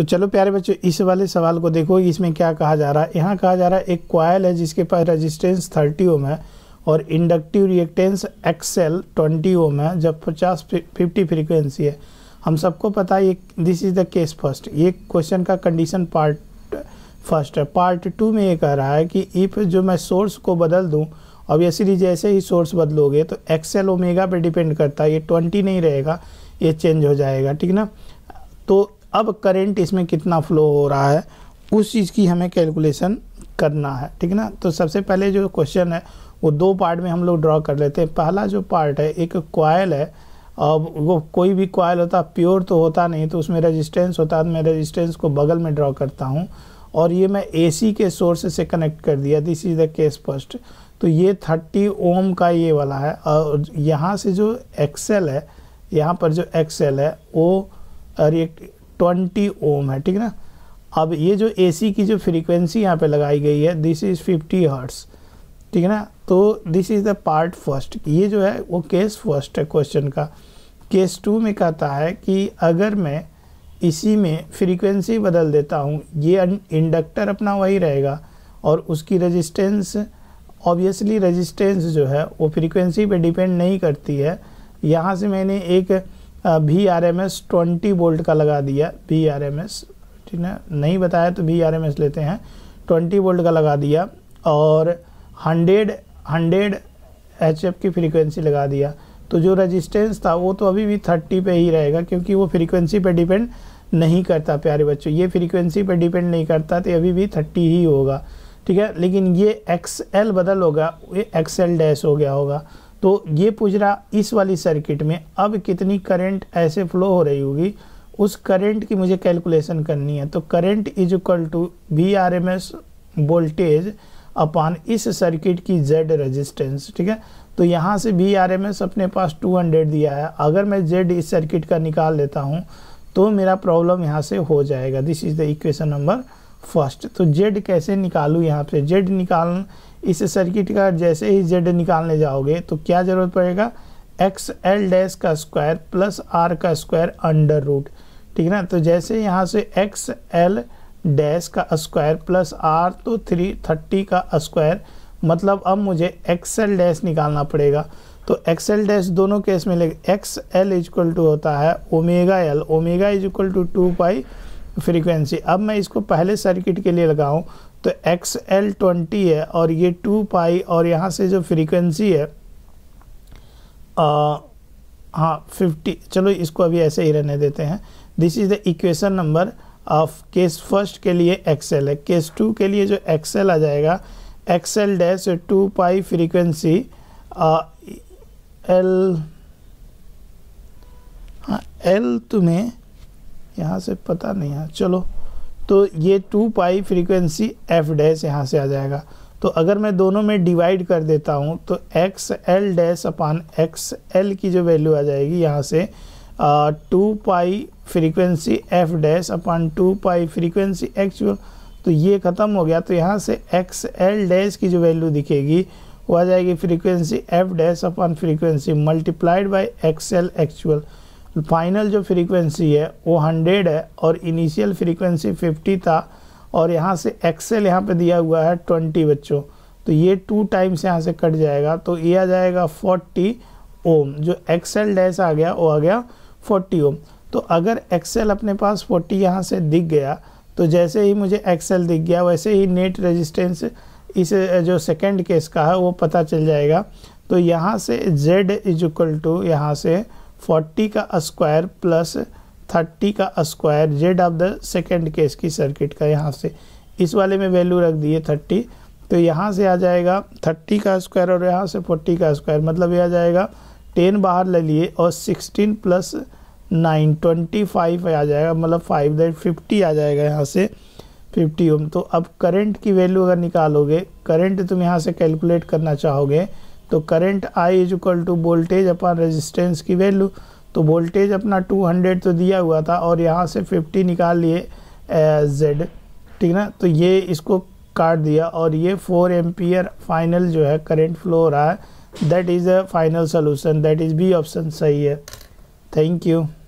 तो चलो प्यारे बच्चों इस वाले सवाल को देखो इसमें क्या कहा जा रहा है यहाँ कहा जा रहा है एक क्वाइल है जिसके पास रेजिस्टेंस थर्टी ओम है और inductive reactance X L twenty ohm है जब पचास फिफ्टी फ्रिक्वेंसी है हम सबको पता है ये this is the case first ये क्वेश्चन का कंडीशन पार्ट फर्स्ट है पार्ट टू में ये कह रहा है कि इफ़ जो मैं सोर्स को बदल दूँ ऑब्वियसली जैसे ही सोर्स बदलोगे तो एक्सेल ओमेगा पे डिपेंड करता है ये ट्वेंटी नहीं रहेगा ये चेंज हो जाएगा ठीक ना तो अब करेंट इसमें कितना फ्लो हो रहा है उस चीज़ की हमें कैलकुलेशन करना है ठीक है ना तो सबसे पहले जो क्वेश्चन है वो दो पार्ट में हम लोग ड्रॉ कर लेते हैं पहला जो पार्ट है एक क्वाइल है अब वो कोई भी क्वाइल होता प्योर तो होता नहीं तो उसमें रेजिस्टेंस होता है तो मैं रेजिस्टेंस को बगल में ड्रॉ करता हूँ और ये मैं एसी के सोर्स से कनेक्ट कर दिया this is the case first तो ये थर्टी ओम का ये वाला है और यहाँ से जो एक्सेल है यहाँ पर जो एक्सेल है वो रिएक्ट ट्वेंटी ओम है ठीक है ना अब ये जो एसी की जो फ्रीक्वेंसी यहाँ पे लगाई गई है दिस इज़ फिफ्टी हर्ट्स ठीक है ना तो this is the part first ये जो है वो केस फर्स्ट है क्वेश्चन का केस टू में कहता है कि अगर मैं इसी में फ्रीक्वेंसी बदल देता हूँ ये इंडक्टर अपना वही रहेगा और उसकी रजिस्टेंस ऑब्वियसली रजिस्टेंस जो है वो फ्रीक्वेंसी पे डिपेंड नहीं करती है यहाँ से मैंने एक भी R M S twenty volt का लगा दिया भी आर एम एस ठीक है नहीं बताया तो भी आर एम एस लेते हैं ट्वेंटी वोल्ट का लगा दिया और हंड्रेड हंड्रेड एच एफ की फ्रीक्वेंसी लगा दिया तो जो रेजिस्टेंस था वो तो अभी भी थर्टी पे ही रहेगा क्योंकि वो फ्रीक्वेंसी पे डिपेंड नहीं करता प्यारे बच्चों ये फ्रीक्वेंसी पे डिपेंड नहीं करता तो अभी भी थर्टी ही होगा ठीक है लेकिन ये एक्स एल बदल होगा ये एक्स एल डैश हो गया होगा तो ये पूछ रहा इस वाली सर्किट में अब कितनी करंट ऐसे फ्लो हो रही होगी उस करंट की मुझे कैलकुलेशन करनी है तो current is equal to V R M S voltage upon इस सर्किट की जेड रेजिस्टेंस ठीक है तो यहाँ से वी आर एम एस अपने पास 200 दिया है अगर मैं जेड इस सर्किट का निकाल लेता हूँ तो मेरा प्रॉब्लम यहाँ से हो जाएगा this is the equation number first तो जेड कैसे निकालूँ यहाँ पे जेड निकाल इस सर्किट का जैसे ही जेड निकालने जाओगे तो क्या ज़रूरत पड़ेगा एक्स एल डैश का स्क्वायर प्लस आर का स्क्वायर अंडर रूट ठीक है ना तो जैसे यहाँ से एक्स एल डैश का स्क्वायर प्लस आर तो थ्री थर्टी का स्क्वायर मतलब अब मुझे एक्स एल डैश निकालना पड़ेगा तो एक्स एल डैश दोनों केस में लेगा एक्स एल इजक्वल टू होता है omega L omega is equal to two pi frequency अब मैं इसको पहले सर्किट के लिए लगाऊं तो एक्स एल ट्वेंटी है और ये टू पाई और यहाँ से जो फ्रीक्वेंसी है आ, हाँ फिफ्टी चलो इसको अभी ऐसे ही रहने देते हैं this is the equation number of case first के लिए एक्सएल है केस टू के लिए जो एक्सेल आ जाएगा L dash two pi frequency L हाँ एल तुम्हें यहाँ से पता नहीं है चलो तो ये two pi frequency F dash यहाँ से आ जाएगा तो अगर मैं दोनों में डिवाइड कर देता हूँ तो X L dash upon X L की जो वैल्यू आ जाएगी यहाँ से two pi frequency F dash upon two pi frequency actual तो ये ख़त्म हो गया तो यहाँ से एक्स एल डैश की जो वैल्यू दिखेगी वो आ जाएगी frequency F dash upon frequency multiplied by X L actual final जो फ्रीक्वेंसी है वो हंड्रेड है और इनिशियल फ्रीक्वेंसी फिफ्टी था और यहाँ से एक्सेल यहाँ पे दिया हुआ है ट्वेंटी बच्चों तो ये टू टाइम्स यहाँ से कट जाएगा तो ये आ जाएगा 40 ओम जो एक्सेल डैश आ गया वो आ गया फोर्टी ओम तो अगर एक्सेल अपने पास फोर्टी यहाँ से दिख गया तो जैसे ही मुझे एक्सेल दिख गया वैसे ही नेट रजिस्टेंस इस जो सेकेंड केस का है वो पता चल जाएगा तो यहाँ से जेड इज इक्वल टू यहाँ से फोर्टी का स्क्वायर प्लस थर्टी का square Z of the second case की सर्किट का यहाँ से इस वाले में वैल्यू रख दिए थर्टी तो यहाँ से आ जाएगा थर्टी का स्क्वायर और यहाँ से फोर्टी का स्क्वायर मतलब ये आ जाएगा टेन बाहर ले लिए और sixteen plus nine twenty five आ जाएगा मतलब फाइव दैट फिफ्टी आ जाएगा यहाँ से फिफ्टी ओम तो अब करंट की वैल्यू अगर निकालोगे करंट तुम यहाँ से कैलकुलेट करना चाहोगे तो current I is equal to voltage upon resistance की वैल्यू तो वोल्टेज अपना 200 तो दिया हुआ था और यहाँ से 50 निकाल लिए जेड ठीक ना तो ये इसको काट दिया और ये 4 एम्पियर फाइनल जो है करंट फ्लो रहा है that is a final solution that is B option सही है थैंक यू